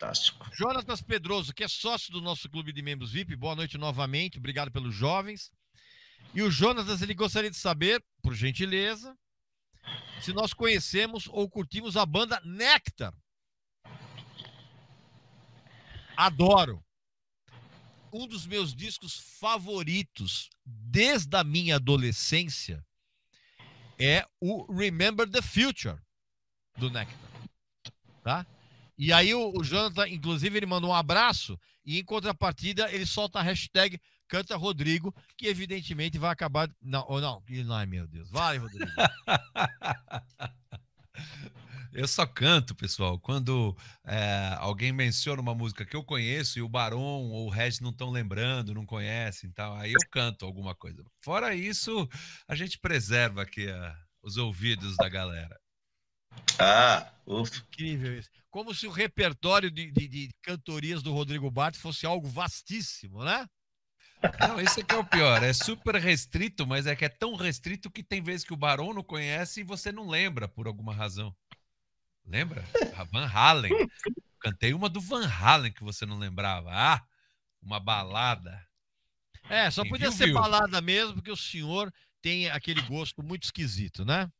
fantástico. Jonatas Pedroso, que é sócio do nosso clube de membros VIP, boa noite novamente, obrigado pelos jovens. E o Jonas, ele gostaria de saber, por gentileza, se nós conhecemos ou curtimos a banda Nectar. Adoro. Um dos meus discos favoritos desde a minha adolescência é o Remember the Future do Nectar. Tá? E aí o, o Jonathan, inclusive, ele manda um abraço e em contrapartida ele solta a hashtag Canta Rodrigo, que evidentemente vai acabar. Não, ou não, ai meu Deus. Vai, Rodrigo. Eu só canto, pessoal, quando é, alguém menciona uma música que eu conheço e o Barão ou o Regis não estão lembrando, não conhecem então aí eu canto alguma coisa. Fora isso, a gente preserva aqui ah, os ouvidos da galera. Ah, ufa. Incrível isso. Como se o repertório de, de, de cantorias do Rodrigo Bart fosse algo vastíssimo, né? Não, é que é o pior. É super restrito, mas é que é tão restrito que tem vezes que o Barão não conhece e você não lembra por alguma razão. Lembra? A Van Halen. Cantei uma do Van Halen que você não lembrava. Ah, uma balada. É, só Quem podia viu, ser viu. balada mesmo, porque o senhor tem aquele gosto muito esquisito, né?